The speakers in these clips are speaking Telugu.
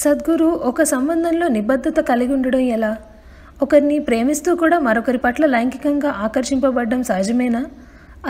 సద్గురు ఒక సంబంధంలో నిబద్ధత కలిగి ఉండడం ఎలా ఒకరిని ప్రేమిస్తూ కూడా మరొకరి పట్ల లైంగికంగా ఆకర్షింపబడడం సహజమేనా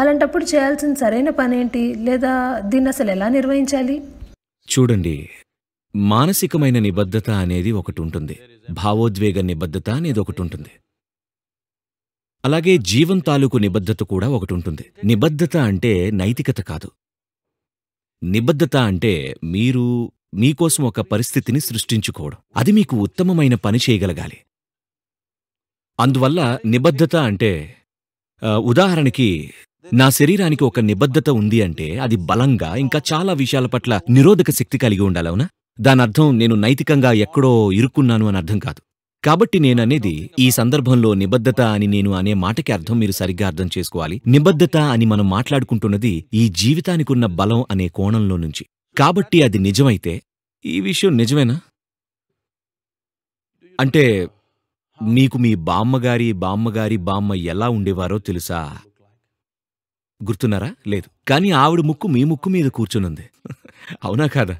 అలాంటప్పుడు చేయాల్సిన సరైన పనేంటి లేదా దీన్ని అసలు ఎలా నిర్వహించాలి చూడండి మానసికమైన నిబద్ధత అనేది ఒకటి ఉంటుంది భావోద్వేగ నిబద్ధత అనేది ఒకటి ఉంటుంది అలాగే జీవం తాలూకు నిబద్ధత కూడా ఒకటి ఉంటుంది నిబద్ధత అంటే నైతికత కాదు నిబద్ధత అంటే మీరు మీకోసం ఒక పరిస్థితిని సృష్టించుకోవడం అది మీకు ఉత్తమమైన పని చేయగలగాలి అందువల్ల నిబద్ధత అంటే ఉదాహరణకి నా శరీరానికి ఒక నిబద్ధత ఉంది అంటే అది బలంగా ఇంకా చాలా విషయాల పట్ల నిరోధక శక్తి కలిగి ఉండాలవునా అవునా దానర్థం నేను నైతికంగా ఎక్కడో ఇరుక్కున్నాను అని అర్థం కాదు కాబట్టి నేననేది ఈ సందర్భంలో నిబద్ధత అని నేను అనే మాటకి అర్థం మీరు సరిగ్గా అర్థం చేసుకోవాలి నిబద్ధత అని మనం మాట్లాడుకుంటున్నది ఈ జీవితానికున్న బలం అనే కోణంలో నుంచి కాబట్టి అది నిజమైతే ఈ విషయం నిజమేనా అంటే మీకు మీ బామ్మగారి బామ్మగారి బామ్మ ఎలా ఉండేవారో తెలుసా గుర్తున్నారా లేదు కానీ ఆవిడ ముక్కు మీ ముక్కు మీద కూర్చునుంది అవునా కాదా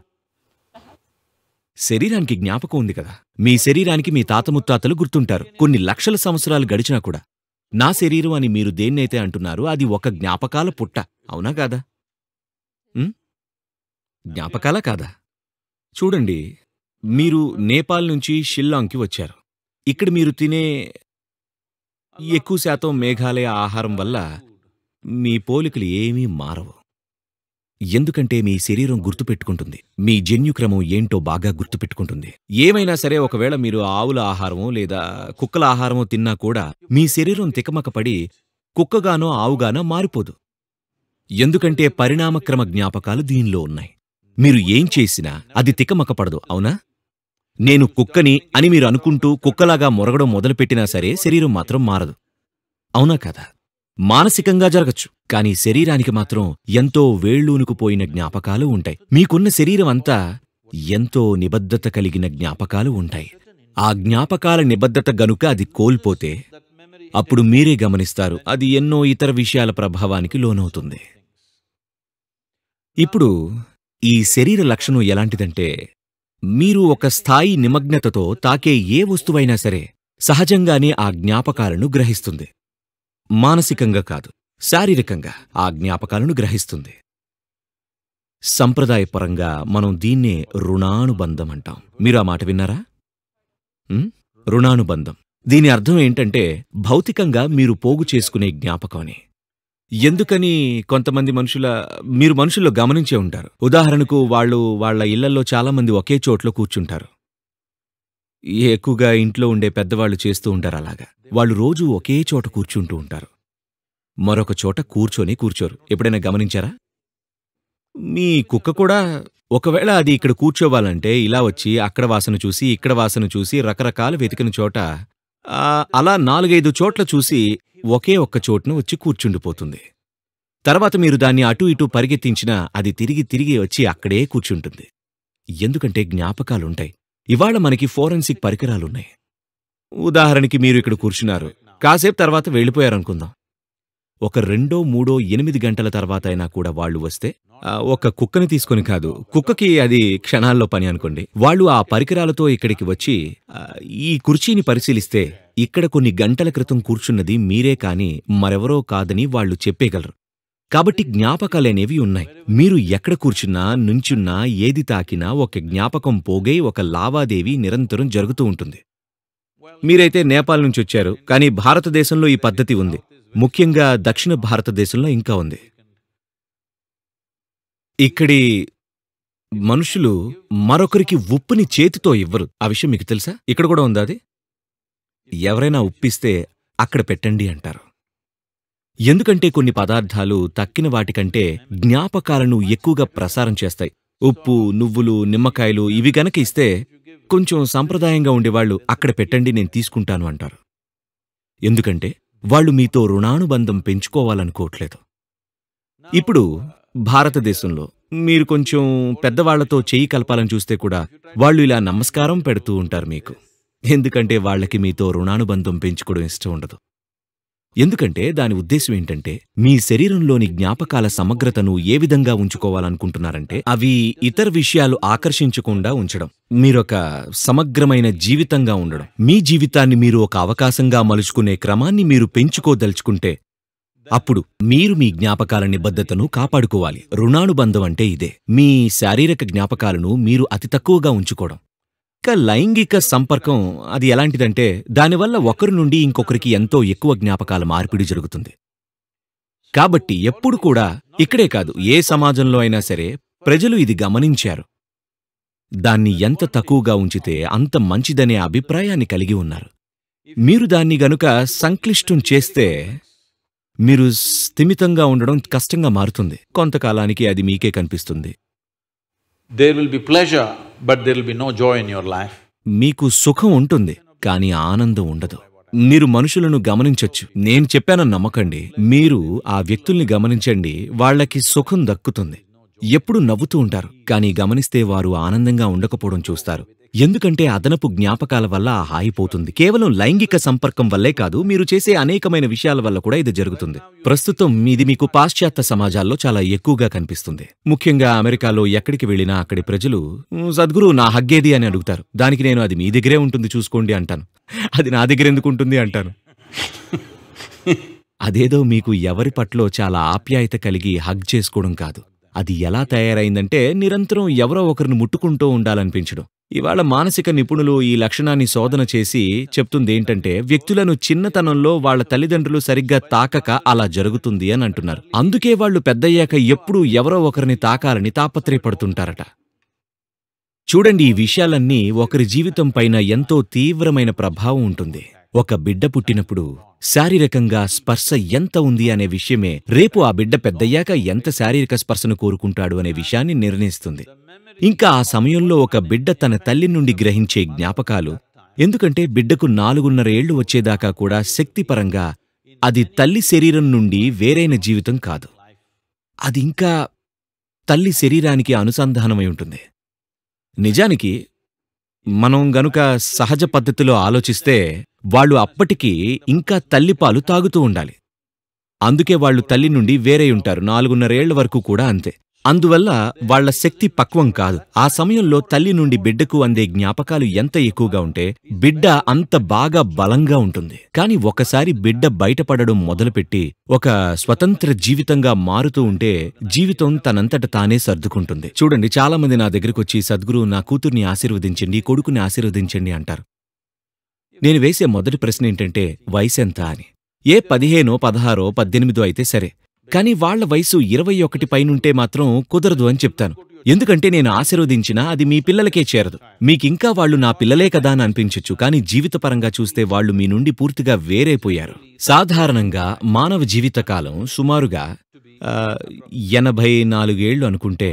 శరీరానికి జ్ఞాపకం ఉంది కదా మీ శరీరానికి మీ తాత ముత్తాతలు గుర్తుంటారు కొన్ని లక్షల సంవత్సరాలు గడిచినా కూడా నా శరీరం అని మీరు దేన్నైతే అంటున్నారో అది ఒక జ్ఞాపకాల పుట్ట అవునా కాదా జ్ఞాపకాలా కాదా చూడండి మీరు నేపాల్ నుంచి షిల్లాంగ్కి వచ్చారు ఇక్కడ మీరు తినే ఎక్కువ శాతం మేఘాలయ ఆహారం వల్ల మీ పోలికలు ఏమీ మారవు ఎందుకంటే మీ శరీరం గుర్తుపెట్టుకుంటుంది మీ జన్యుక్రమం ఏంటో బాగా గుర్తుపెట్టుకుంటుంది ఏమైనా సరే ఒకవేళ మీరు ఆవుల ఆహారమో లేదా కుక్కల ఆహారమో తిన్నా కూడా మీ శరీరం తికమకపడి కుక్కగానో ఆవుగానో మారిపోదు ఎందుకంటే పరిణామక్రమ జ్ఞాపకాలు దీనిలో ఉన్నాయి మీరు ఏం చేసినా అది తికమకపడదు అవునా నేను కుక్కని అని మీరు అనుకుంటూ కుక్కలాగా మొరగడం మొదలుపెట్టినా సరే శరీరం మాత్రం మారదు అవునా కదా మానసికంగా జరగచ్చు కానీ శరీరానికి మాత్రం ఎంతో వేళ్ళూనుకుపోయిన జ్ఞాపకాలు ఉంటాయి మీకున్న శరీరం అంతా ఎంతో నిబద్ధత కలిగిన జ్ఞాపకాలు ఉంటాయి ఆ జ్ఞాపకాల నిబద్ధత గనుక అది కోల్పోతే అప్పుడు మీరే గమనిస్తారు అది ఎన్నో ఇతర విషయాల ప్రభావానికి లోనవుతుంది ఇప్పుడు ఈ శరీర లక్షణం ఎలాంటిదంటే మీరు ఒక స్థాయి నిమగ్నతతో తాకే ఏ వస్తువైనా సరే సహజంగానే ఆ జ్ఞాపకాలను గ్రహిస్తుంది మానసికంగా కాదు శారీరకంగా ఆ జ్ఞాపకాలను గ్రహిస్తుంది సంప్రదాయపరంగా మనం దీన్నే రుణానుబంధం అంటాం మీరు ఆ మాట విన్నారా రుణానుబంధం దీని అర్థం ఏంటంటే భౌతికంగా మీరు పోగు చేసుకునే జ్ఞాపకమని ఎందుకని కొంతమంది మనుషుల మీరు మనుషుల్లో గమనించే ఉంటారు ఉదాహరణకు వాళ్ళు వాళ్ళ ఇళ్లలో చాలామంది ఒకే చోట్లో కూర్చుంటారు ఎక్కువగా ఇంట్లో ఉండే పెద్దవాళ్ళు చేస్తూ ఉంటారు అలాగా వాళ్ళు రోజూ ఒకే చోట కూర్చుంటూ ఉంటారు మరొక చోట కూర్చొని కూర్చోరు ఎప్పుడైనా గమనించారా మీ కుక్క కూడా ఒకవేళ అది ఇక్కడ కూర్చోవాలంటే ఇలా వచ్చి అక్కడ వాసన చూసి ఇక్కడ వాసన చూసి రకరకాల వెతికిన చోట అలా నాలుగైదు చోట్ల చూసి ఒకే ఒక్క చోటున వచ్చి కూర్చుండిపోతుంది తర్వాత మీరు దాన్ని అటూ ఇటూ పరిగెత్తించినా అది తిరిగి తిరిగి వచ్చి అక్కడే కూర్చుంటుంది ఎందుకంటే జ్ఞాపకాలుంటాయి ఇవాళ మనకి ఫోరెన్సిక్ పరికరాలున్నాయి ఉదాహరణకి మీరు ఇక్కడ కూర్చున్నారు కాసేపు తర్వాత వెళ్ళిపోయారనుకుందాం ఒక రెండో మూడో ఎనిమిది గంటల తర్వాత అయినా కూడా వాళ్ళు వస్తే ఒక కుక్కని తీసుకొని కాదు కుక్కకి అది క్షణాల్లో పని అనుకోండి వాళ్ళు ఆ పరికరాలతో ఇక్కడికి వచ్చి ఈ కుర్చీని పరిశీలిస్తే ఇక్కడ కొన్ని గంటల క్రితం కూర్చున్నది మీరే కాని మరెవరో కాదని వాళ్లు చెప్పేగలరు కాబట్టి జ్ఞాపకాలనేవి ఉన్నాయి మీరు ఎక్కడ కూర్చున్నా నుంచున్నా ఏది తాకినా ఒక జ్ఞాపకం పోగై ఒక లావాదేవీ నిరంతరం జరుగుతూ ఉంటుంది మీరైతే నేపాల్ నుంచి వచ్చారు కానీ భారతదేశంలో ఈ పద్ధతి ఉంది ముఖ్యంగా దక్షిణ భారతదేశంలో ఇంకా ఉంది ఇక్కడి మనుషులు మరొకరికి ఉప్పుని చేతితో ఇవ్వరు ఆ విషయం మీకు తెలుసా ఇక్కడ కూడా ఉందా అది ఎవరైనా ఉప్పిస్తే అక్కడ పెట్టండి అంటారు ఎందుకంటే కొన్ని పదార్థాలు తక్కిన వాటికంటే జ్ఞాపకాలను ఎక్కువగా ప్రసారం చేస్తాయి ఉప్పు నువ్వులు నిమ్మకాయలు ఇవి గనక ఇస్తే కొంచెం సంప్రదాయంగా ఉండేవాళ్ళు అక్కడ పెట్టండి నేను తీసుకుంటాను అంటారు ఎందుకంటే వాళ్ళు మీతో రుణానుబంధం పెంచుకోవాలనుకోవట్లేదు ఇప్పుడు భారతదేశంలో మీరు కొంచెం పెద్దవాళ్లతో చేయి కలపాలని చూస్తే కూడా వాళ్ళు ఇలా నమస్కారం పెడుతూ ఉంటారు మీకు ఎందుకంటే వాళ్లకి మీతో రుణానుబంధం పెంచుకోవడం ఇష్టం ఉండదు ఎందుకంటే దాని ఉద్దేశం ఏంటంటే మీ శరీరంలోని జ్ఞాపకాల సమగ్రతను ఏ విధంగా ఉంచుకోవాలనుకుంటున్నారంటే అవి ఇతర విషయాలు ఆకర్షించకుండా ఉంచడం మీరొక సమగ్రమైన జీవితంగా ఉండడం మీ జీవితాన్ని మీరు ఒక అవకాశంగా మలుచుకునే క్రమాన్ని మీరు పెంచుకోదలుచుకుంటే అప్పుడు మీరు మీ జ్ఞాపకాల నిబద్ధతను కాపాడుకోవాలి రుణానుబంధం అంటే ఇదే మీ శారీరక జ్ఞాపకాలను మీరు అతి తక్కువగా ఉంచుకోవడం ఒక్క లైంగిక సంపర్కం అది ఎలాంటిదంటే దానివల్ల ఒకరి నుండి ఇంకొకరికి ఎంతో ఎక్కువ జ్ఞాపకాల మార్పిడి జరుగుతుంది కాబట్టి ఎప్పుడు కూడా ఇక్కడే కాదు ఏ సమాజంలో అయినా సరే ప్రజలు ఇది గమనించారు దాన్ని ఎంత తక్కువగా ఉంచితే అంత మంచిదనే అభిప్రాయాన్ని కలిగి ఉన్నారు మీరు దాన్ని గనుక సంక్లిష్టం చేస్తే మీరు స్థిమితంగా ఉండడం కష్టంగా మారుతుంది కొంతకాలానికి అది మీకే కనిపిస్తుంది there will be pleasure but there'll be no joy in your life మీకు సుఖం ఉంటుంది కానీ ఆనందం ఉండదు మీరు మనుషులను గమనించొచ్చు నేను చెప్పాన నమ్మకండి మీరు ఆ వ్యక్తుల్ని గమనించండి వాళ్లకి సుఖం దక్కుతుంది ఎప్పుడు నవ్వుతూ ఉంటారు కానీ గమనిస్తే వారు ఆనందంగా ఉండకపోవడం చూస్తారు ఎందుకంటే అదనపు జ్ఞాపకాల వల్ల ఆ హాయి పోతుంది కేవలం లైంగిక సంపర్కం వల్లే కాదు మీరు చేసే అనేకమైన విషయాల వల్ల కూడా ఇది జరుగుతుంది ప్రస్తుతం ఇది మీకు పాశ్చాత్య సమాజాల్లో చాలా ఎక్కువగా కనిపిస్తుంది ముఖ్యంగా అమెరికాలో ఎక్కడికి వెళ్ళినా అక్కడి ప్రజలు సద్గురు నా హగ్గేది అని అడుగుతారు దానికి నేను అది మీ దగ్గరే ఉంటుంది చూసుకోండి అంటాను అది నా దగ్గర ఎందుకు ఉంటుంది అంటాను అదేదో మీకు ఎవరి పట్లో చాలా ఆప్యాయత కలిగి హగ్ చేసుకోవడం కాదు అది ఎలా తయారైందంటే నిరంతరం ఎవరో ఒకరిని ముట్టుకుంటూ ఉండాలనిపించడం ఇవాళ మానసిక నిపుణులు ఈ లక్షణాన్ని శోధన చేసి చెప్తుందేంటంటే వ్యక్తులను చిన్నతనంలో వాళ్ళ తల్లిదండ్రులు సరిగ్గా తాకక అలా జరుగుతుంది అని అంటున్నారు అందుకే వాళ్ళు పెద్దయ్యాక ఎప్పుడూ ఎవరో ఒకరిని తాకాలని తాపత్రయపడుతుంటారట చూడండి ఈ విషయాలన్నీ ఒకరి జీవితం పైన ఎంతో తీవ్రమైన ప్రభావం ఉంటుంది ఒక బిడ్డ పుట్టినప్పుడు శారీరకంగా స్పర్శ ఎంత ఉంది అనే విషయమే రేపు ఆ బిడ్డ పెద్దయ్యాక ఎంత శారీరక స్పర్శను కోరుకుంటాడు అనే విషయాన్ని నిర్ణయిస్తుంది ఇంకా ఆ సమయంలో ఒక బిడ్డ తన తల్లి నుండి గ్రహించే జ్ఞాపకాలు ఎందుకంటే బిడ్డకు ఏళ్లు వచ్చేదాకా కూడా శక్తిపరంగా అది తల్లి శరీరం నుండి వేరైన జీవితం కాదు అది ఇంకా తల్లి శరీరానికి అనుసంధానమై ఉంటుంది నిజానికి మనం గనుక సహజ పద్ధతిలో ఆలోచిస్తే వాళ్ళు అప్పటికీ ఇంకా తల్లిపాలు తాగుతూ ఉండాలి అందుకే వాళ్ళు తల్లి నుండి వేరై ఉంటారు నాలుగున్నరేళ్ల వరకు కూడా అంతే అందువల్ల వాళ్ల శక్తి పక్వం కాదు ఆ సమయంలో తల్లి నుండి బిడ్డకు అందే జ్ఞాపకాలు ఎంత ఎక్కువగా ఉంటే బిడ్డ అంత బాగా బలంగా ఉంటుంది కాని ఒకసారి బిడ్డ బయటపడడం మొదలుపెట్టి ఒక స్వతంత్ర జీవితంగా మారుతూ ఉంటే జీవితం తనంతట తానే సర్దుకుంటుంది చూడండి చాలామంది నా దగ్గరికొచ్చి సద్గురు నా కూతుర్ని ఆశీర్వదించండి కొడుకుని ఆశీర్వదించండి అంటారు నేను వేసే మొదటి ప్రశ్న ఏంటంటే వయసెంత అని ఏ పదిహేనో పదహారో పద్దెనిమిదో అయితే సరే కానీ వాళ్ల వయసు ఇరవై ఒకటి పైనుంటే మాత్రం కుదరదు అని చెప్తాను ఎందుకంటే నేను ఆశీర్వదించినా అది మీ పిల్లలకే చేరదు మీకింకా వాళ్ళు నా పిల్లలే కదా అని అనిపించొచ్చు కానీ జీవితపరంగా చూస్తే వాళ్ళు మీ నుండి పూర్తిగా వేరైపోయారు సాధారణంగా మానవ జీవితకాలం సుమారుగా ఎనభై నాలుగేళ్లు అనుకుంటే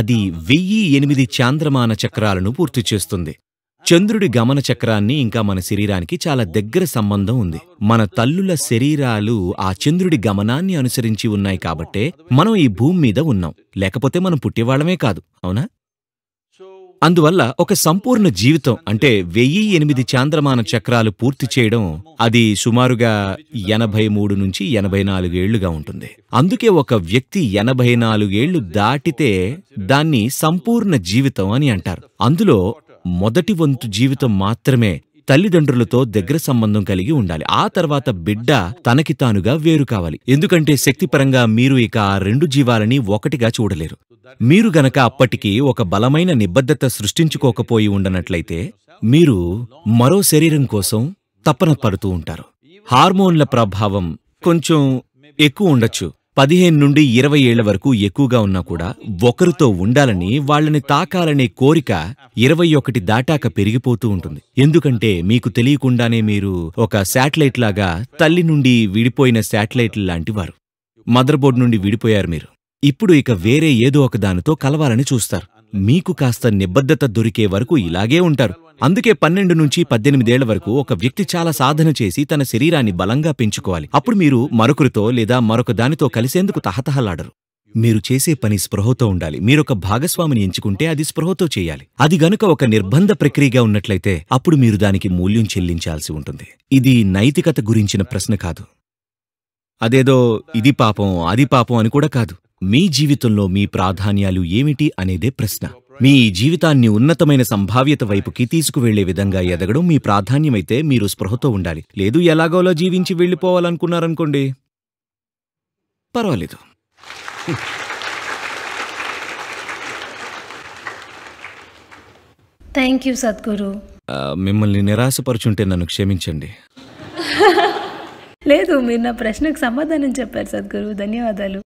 అది వెయ్యి ఎనిమిది చాంద్రమాన చక్రాలను పూర్తి చేస్తుంది చంద్రుడి గమన చక్రాన్ని ఇంకా మన శరీరానికి చాలా దగ్గర సంబంధం ఉంది మన తల్లుల శరీరాలు ఆ చంద్రుడి గమనాన్ని అనుసరించి ఉన్నాయి కాబట్టే మనం ఈ భూమి మీద ఉన్నాం లేకపోతే మనం పుట్టేవాళ్లమే కాదు అవునా అందువల్ల ఒక సంపూర్ణ జీవితం అంటే వెయ్యి ఎనిమిది చాంద్రమాన చక్రాలు పూర్తి చేయడం అది సుమారుగా ఎనభై మూడు నుంచి ఎనభై నాలుగేళ్లుగా ఉంటుంది అందుకే ఒక వ్యక్తి ఎనభై నాలుగేళ్లు దాటితే దాన్ని సంపూర్ణ జీవితం అని అంటారు అందులో మొదటి వంతు జీవితం మాత్రమే తల్లిదండ్రులతో దగ్గర సంబంధం కలిగి ఉండాలి ఆ తర్వాత బిడ్డ తనకి తానుగా వేరు కావాలి ఎందుకంటే శక్తిపరంగా మీరు ఇక ఆ రెండు జీవాలని ఒకటిగా చూడలేరు మీరు గనక అప్పటికీ ఒక బలమైన నిబద్ధత సృష్టించుకోకపోయి ఉండనట్లయితే మీరు మరో శరీరం కోసం తప్పన పడుతూ ఉంటారు హార్మోన్ల ప్రభావం కొంచెం ఎక్కువ ఉండొచ్చు పదిహేను నుండి ఇరవై ఏళ్ల వరకు ఎక్కువగా ఉన్నా కూడా ఒకరితో ఉండాలని వాళ్ళని తాకాలనే కోరిక ఇరవై ఒకటి దాటాక పెరిగిపోతూ ఉంటుంది ఎందుకంటే మీకు తెలియకుండానే మీరు ఒక శాటిలైట్ లాగా తల్లి నుండి విడిపోయిన శాటిలైట్ లాంటివారు మదర్బోర్డ్ నుండి విడిపోయారు మీరు ఇప్పుడు ఇక వేరే ఏదో ఒక దానితో కలవాలని చూస్తారు మీకు కాస్త నిబద్ధత దొరికే వరకు ఇలాగే ఉంటారు అందుకే పన్నెండు నుంచి పద్దెనిమిదేళ్ల వరకు ఒక వ్యక్తి చాలా సాధన చేసి తన శరీరాన్ని బలంగా పెంచుకోవాలి అప్పుడు మీరు మరొకరితో లేదా మరొక దానితో కలిసేందుకు తహతహలాడరు మీరు చేసే పని స్పృహతో ఉండాలి మీరొక భాగస్వామిని ఎంచుకుంటే అది స్పృహతో చేయాలి అది గనుక ఒక నిర్బంధ ప్రక్రియగా ఉన్నట్లయితే అప్పుడు మీరు దానికి మూల్యం చెల్లించాల్సి ఉంటుంది ఇది నైతికత గురించిన ప్రశ్న కాదు అదేదో ఇది పాపం అది పాపం అని కూడా కాదు మీ జీవితంలో మీ ప్రాధాన్యాలు ఏమిటి అనేదే ప్రశ్న మీ జీవితాన్ని ఉన్నతమైన సంభావ్యత వైపుకి తీసుకువెళ్లే విధంగా ఎదగడం మీ ప్రాధాన్యమైతే మీరు స్పృహతో ఉండాలి లేదు ఎలాగోలా జీవించి వెళ్ళిపోవాలనుకున్నారనుకోండి పర్వాలేదు థ్యాంక్ యూ సద్గురు మిమ్మల్ని నిరాశపరుచుంటే నన్ను క్షమించండి లేదు మీరు నా ప్రశ్నకు సమాధానం చెప్పారు సద్గురు ధన్యవాదాలు